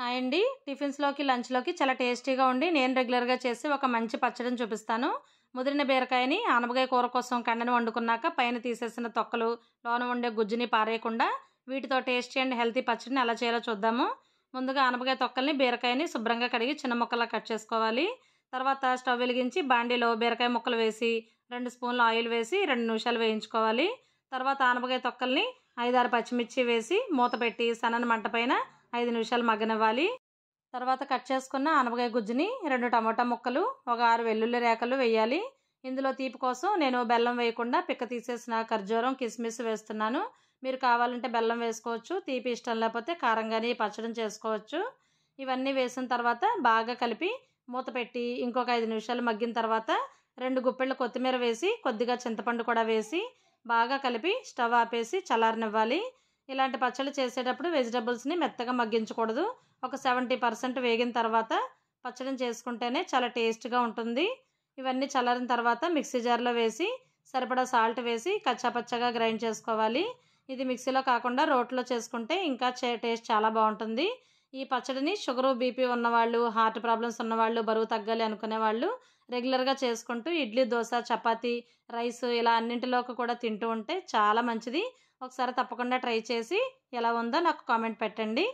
hi అండి టిఫిన్స్లోకి లంచ్లోకి చాలా టేస్టీగా ఉండి నేను రెగ్యులర్గా చేసి ఒక మంచి పచ్చడిని చూపిస్తాను ముదిరిన బీరకాయని ఆనపకాయ కూర కోసం కండను వండుకున్నాక పైన తీసేసిన తొక్కలు లోన ఉండే గుజ్జుని పారేయకుండా వీటితో టేస్టీ అండ్ హెల్తీ పచ్చడిని ఎలా చేయాలో చూద్దాము ముందుగా ఆనపకాయ తొక్కల్ని బీరకాయని శుభ్రంగా కడిగి చిన్న ముక్కలా కట్ చేసుకోవాలి తర్వాత స్టవ్ వెలిగించి బాండీలో బీరకాయ ముక్కలు వేసి రెండు స్పూన్లు ఆయిల్ వేసి రెండు నిమిషాలు వేయించుకోవాలి తర్వాత ఆనపకాయ తొక్కల్ని ఐదారు పచ్చిమిర్చి వేసి మూత పెట్టి సన్నని మంట పైన ఐదు నిమిషాలు మగ్గనివ్వాలి తర్వాత కట్ చేసుకున్న అనపకాయ గుజ్జుని రెండు టమాటా ముక్కలు ఒక ఆరు వెల్లుల్లి రేఖలు వేయాలి ఇందులో తీపి కోసం నేను బెల్లం వేయకుండా పిక్క తీసేసిన ఖర్జూరం కిస్మిస్ వేస్తున్నాను మీరు కావాలంటే బెల్లం వేసుకోవచ్చు తీపి ఇష్టం లేకపోతే కారం కానీ పచ్చడం చేసుకోవచ్చు ఇవన్నీ వేసిన తర్వాత బాగా కలిపి మూత పెట్టి ఇంకొక ఐదు నిమిషాలు మగ్గిన తర్వాత రెండు గుప్పెళ్ళ కొత్తిమీర వేసి కొద్దిగా చింతపండు కూడా వేసి బాగా కలిపి స్టవ్ ఆపేసి చల్లారనివ్వాలి ఇలాంటి పచ్చళ్ళు చేసేటప్పుడు వెజిటబుల్స్ని మెత్తగా మగ్గించకూడదు ఒక సెవెంటీ పర్సెంట్ వేగిన తర్వాత పచ్చడిని చేసుకుంటేనే చాలా టేస్ట్గా ఉంటుంది ఇవన్నీ చల్లారిన తర్వాత మిక్సీ జార్లో వేసి సరిపడా సాల్ట్ వేసి కచ్చాపచ్చగా గ్రైండ్ చేసుకోవాలి ఇది మిక్సీలో కాకుండా రోట్లో చేసుకుంటే ఇంకా టేస్ట్ చాలా బాగుంటుంది ఈ పచ్చడిని షుగరు బీపీ ఉన్నవాళ్ళు హార్ట్ ప్రాబ్లమ్స్ ఉన్నవాళ్ళు బరువు తగ్గాలి అనుకునే వాళ్ళు రెగ్యులర్గా చేసుకుంటూ ఇడ్లీ దోశ చపాతి రైస్ ఇలా అన్నింటిలోకి కూడా తింటూ ఉంటే చాలా మంచిది ఒకసారి తప్పకుండా ట్రై చేసి ఎలా ఉందో నాకు కామెంట్ పెట్టండి